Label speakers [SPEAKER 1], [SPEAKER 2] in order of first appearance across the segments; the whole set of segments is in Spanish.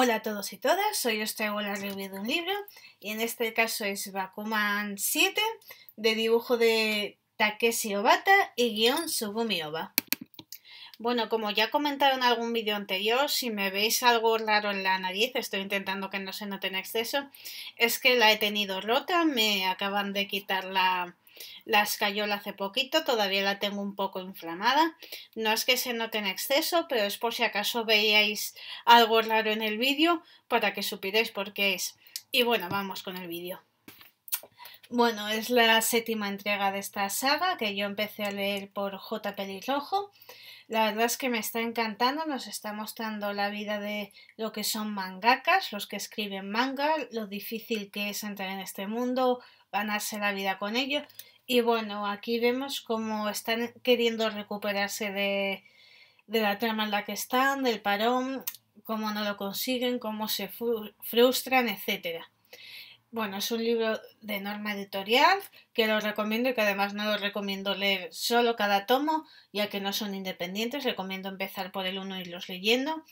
[SPEAKER 1] Hola a todos y todas, soy os traigo la de un libro y en este caso es Bakuman 7 de dibujo de Takeshi Obata y guión Sugumi Bueno, como ya comentaron en algún vídeo anterior, si me veis algo raro en la nariz, estoy intentando que no se note en exceso, es que la he tenido rota, me acaban de quitar la, la hace poquito, todavía la tengo un poco inflamada. No es que se note en exceso, pero es por si acaso veíais algo raro en el vídeo para que supierais por qué es. Y bueno, vamos con el vídeo. Bueno, es la séptima entrega de esta saga que yo empecé a leer por J. Pelirrojo. La verdad es que me está encantando, nos está mostrando la vida de lo que son mangakas, los que escriben manga, lo difícil que es entrar en este mundo, ganarse la vida con ello y bueno, aquí vemos cómo están queriendo recuperarse de, la trama en la que están, del parón, cómo no lo consiguen, cómo se frustran, etc. Bueno, es un libro de norma editorial que lo recomiendo y que además no lo recomiendo leer solo cada tomo, ya que no son independientes. Recomiendo empezar por el uno y los leyendo.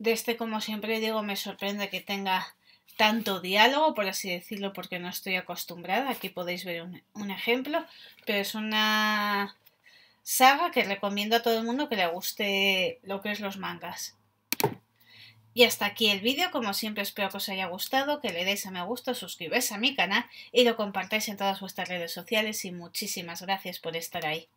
[SPEAKER 1] De este, como siempre digo, me sorprende que tenga tanto diálogo, por así decirlo, porque no estoy acostumbrada. Aquí podéis ver un, ejemplo, pero es una saga que recomiendo a todo el mundo que le guste lo que es los mangas. Y hasta aquí el vídeo, como siempre espero que os haya gustado, que le deis a me gusta, suscribáis a mi canal y lo compartáis en todas vuestras redes sociales y muchísimas gracias por estar ahí.